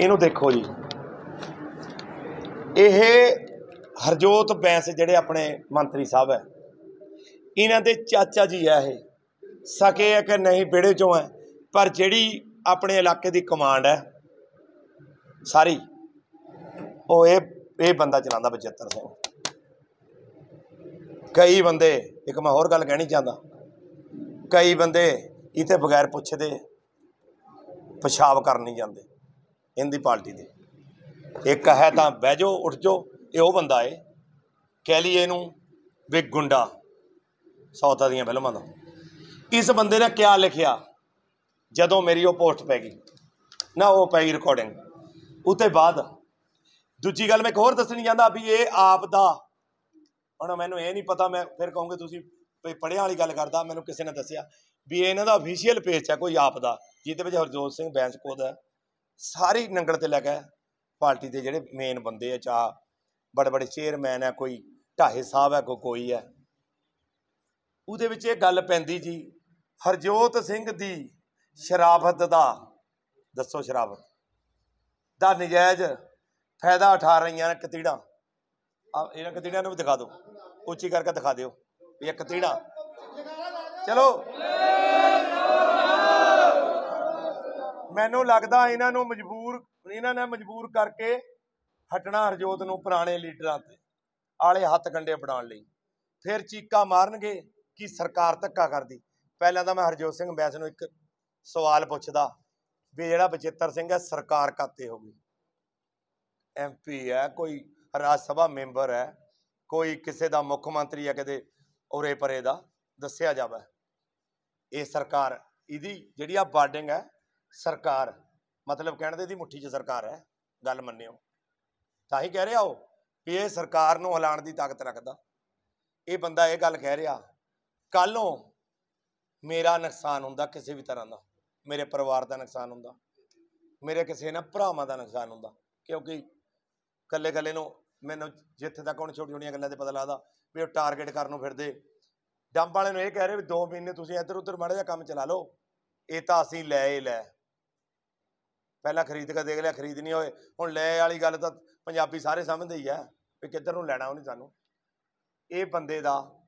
ਇਹਨੂੰ ਦੇਖੋ ਜੀ ਇਹ ਹਰਜੋਤ ਬੈਂਸ ਜਿਹੜੇ ਆਪਣੇ ਮੰਤਰੀ ਸਾਹਿਬ ਹੈ ਇਹਨਾਂ ਦੇ ਚਾਚਾ ਜੀ ਹੈ ਇਹ ਸਕੇ ਹੈ ਕਿ ਨਹੀਂ ਵਿੜੇ ਚੋਂ ਹੈ ਪਰ ਜਿਹੜੀ ਆਪਣੇ ਇਲਾਕੇ ਦੀ ਕਮਾਂਡ ਹੈ ਸਾਰੀ ਉਹ ਇਹ ਇਹ ਬੰਦਾ ਚਲਾਉਂਦਾ ਬਚਿੱਤਰ ਸਿੰਘ ਕਈ ਬੰਦੇ ਇੱਕ ਮੈਂ ਹੋਰ ਗੱਲ ਕਹਿਣੀ ਚਾਹੁੰਦਾ ਕਈ ਬੰਦੇ ਇਥੇ ਬਗੈਰ ਪੁੱਛਦੇ ਪਿਸ਼ਾਬ ਕਰਨ ਨਹੀਂ ਜਾਂਦੇ ਇਹਦੀ ਪਾਰਟੀ ਦੇ ਇੱਕ ਹੈ ਤਾਂ ਬਹਿ ਜਾਓ ਉੱਠ ਜਾਓ ਇਹ ਉਹ ਬੰਦਾ ਏ ਕਹਿ ਲਈ ਇਹਨੂੰ ਵੀ ਗੁੰਡਾ ਸੌਤਾ ਦੀਆਂ ਫਿਲਮਾਂ ਦਾ ਇਸ ਬੰਦੇ ਨੇ ਕਿਆ ਲਿਖਿਆ ਜਦੋਂ ਮੇਰੀ ਉਹ ਪੋਸਟ ਪੈ ਗਈ ਨਾ ਉਹ ਗਈ ਰਿਕਾਰਡਿੰਗ ਉਤੇ ਬਾਅਦ ਦੂਜੀ ਗੱਲ ਮੈਂ ਇੱਕ ਹੋਰ ਦੱਸਣੀ ਜਾਂਦਾ ਵੀ ਇਹ ਆਪ ਦਾ ਹੁਣ ਮੈਨੂੰ ਇਹ ਨਹੀਂ ਪਤਾ ਮੈਂ ਫਿਰ ਕਹੂੰਗੇ ਤੁਸੀਂ ਪੜਿਆ ਵਾਲੀ ਗੱਲ ਕਰਦਾ ਮੈਨੂੰ ਕਿਸੇ ਨੇ ਦੱਸਿਆ ਵੀ ਇਹ ਇਹਨਾਂ ਦਾ ਅਫੀਸ਼ੀਅਲ ਪੇਜ ਹੈ ਕੋਈ ਆਪ ਦਾ ਜਿਹਦੇ ਵਿੱਚ ਹਰਜੋਤ ਸਿੰਘ ਬੈਂਸ ਕੋਦ ਹੈ ਸਾਰੀ ਨੰਗਲ ਤੇ ਲੱਗਾ ਪਾਰਟੀ ਦੇ ਜਿਹੜੇ ਮੇਨ ਬੰਦੇ ਆ ਚਾ ਬੜੇ ਬੜੇ ਚੇਅਰਮੈਨ ਆ ਕੋਈ ਢਾਹੇ ਸਾਹਿਬ ਆ ਕੋਈ ਕੋਈ ਆ ਉਹਦੇ ਵਿੱਚ ਇਹ ਗੱਲ ਪੈਂਦੀ ਜੀ ਹਰਜੋਤ ਸਿੰਘ ਦੀ ਸ਼ਰਾਫਤ ਦਾ ਦੱਸੋ ਸ਼ਰਾਫਤ ਦਾ ਨਜਾਇਜ਼ ਫਾਇਦਾ ਉਠਾ ਰਹੀਆਂ ਨੇ ਕਤੀੜਾਂ ਆ ਇਹਨਾਂ ਕਤੀੜਾਂ ਨੂੰ ਵੀ ਦਿਖਾ ਦਿਓ ਉੱਚੀ ਕਰਕੇ ਦਿਖਾ ਦਿਓ ਇਹ ਕਤੀੜਾ ਚਲੋ ਮੈਨੂੰ ਲੱਗਦਾ ਇਹਨਾਂ ਨੂੰ ਮਜਬੂਰ ਇਹਨਾਂ ਨੇ ਮਜਬੂਰ ਕਰਕੇ ਹਟਣਾ ਹਰਜੋਤ ਨੂੰ ਪੁਰਾਣੇ ਲੀਡਰਾਂ ਤੇ ਆਲੇ ਹੱਥ ਗੰਡੇ ਬਣਾਉਣ ਲਈ ਫਿਰ ਚੀਕਾ ਮਾਰਨਗੇ ਕਿ ਸਰਕਾਰ ਧੱਕਾ ਕਰਦੀ ਪਹਿਲਾਂ ਤਾਂ ਮੈਂ ਹਰਜੋਤ ਸਿੰਘ ਬੈਂਸ ਨੂੰ ਇੱਕ ਸਵਾਲ ਪੁੱਛਦਾ ਵੀ ਜਿਹੜਾ ਬਚਿੱਤਰ ਸਿੰਘ ਹੈ ਸਰਕਾਰ ਕਾਤੇ ਹੋ ਗਈ ਐਮਪੀ ਹੈ ਕੋਈ ਰਾਜ ਸਭਾ ਮੈਂਬਰ ਹੈ ਕੋਈ ਕਿਸੇ ਦਾ ਮੁੱਖ ਮੰਤਰੀ ਹੈ ਕਦੇ ਉਰੇ ਪਰੇ ਦਾ ਦੱਸਿਆ ਜਾਵੇ ਇਹ ਸਰਕਾਰ ਇਹਦੀ ਜਿਹੜੀ ਆ ਬਾਰਡਿੰਗ ਹੈ ਸਰਕਾਰ ਮਤਲਬ ਕਹਿਣ ਦੇ ਦੀ ਮੁੱਠੀ 'ਚ ਸਰਕਾਰ ਹੈ ਗੱਲ ਮੰਨਿਓ ਤਾਂ ਹੀ ਕਹਿ ਰਿਹਾ ਉਹ ਵੀ ਇਹ ਸਰਕਾਰ ਨੂੰ ਹਿਲਾਣ ਦੀ ਤਾਕਤ ਰੱਖਦਾ ਇਹ ਬੰਦਾ ਇਹ ਗੱਲ ਕਹਿ ਰਿਹਾ ਕੱਲੋਂ ਮੇਰਾ ਨੁਕਸਾਨ ਹੁੰਦਾ ਕਿਸੇ ਵੀ ਤਰ੍ਹਾਂ ਦਾ ਮੇਰੇ ਪਰਿਵਾਰ ਦਾ ਨੁਕਸਾਨ ਹੁੰਦਾ ਮੇਰੇ ਕਿਸੇ ਨਾ ਭਰਾਵਾਂ ਦਾ ਨੁਕਸਾਨ ਹੁੰਦਾ ਕਿਉਂਕਿ ਕੱਲੇ ਕੱਲੇ ਨੂੰ ਮੈਨੂੰ ਜਿੱਥੇ ਤੱਕ ਹੁਣ ਛੋਟੀ ਛੋਟੀਆਂ ਗੱਲਾਂ ਦੇ ਪਤਾ ਲੱਗਦਾ ਵੀ ਉਹ ਟਾਰਗੇਟ ਕਰਨ ਨੂੰ ਫਿਰਦੇ ਡੰਬ ਵਾਲੇ ਨੂੰ ਇਹ ਕਹਿ ਰਹੇ ਵੀ 2 ਮਹੀਨੇ ਤੁਸੀਂ ਇੱਧਰ ਉੱਧਰ ਮੜਾ ਜਾ ਕੰਮ ਚਲਾ ਲਓ ਇਹ ਤਾਂ ਅਸੀਂ ਲੈ ਹੀ ਲੈ ਪਹਿਲਾਂ ਖਰੀਦ ਕੇ ਦੇਖ ਲਿਆ ਖਰੀਦ ਨਹੀਂ ਹੋਏ ਹੁਣ ਲੈ ਵਾਲੀ ਗੱਲ ਤਾਂ ਪੰਜਾਬੀ ਸਾਰੇ ਸਮਝਦੇ ਹੀ ਆ ਵੀ ਕਿੱਧਰ ਨੂੰ ਲੈਣਾ ਉਹਨੇ ਸਾਨੂੰ ਇਹ ਬੰਦੇ ਦਾ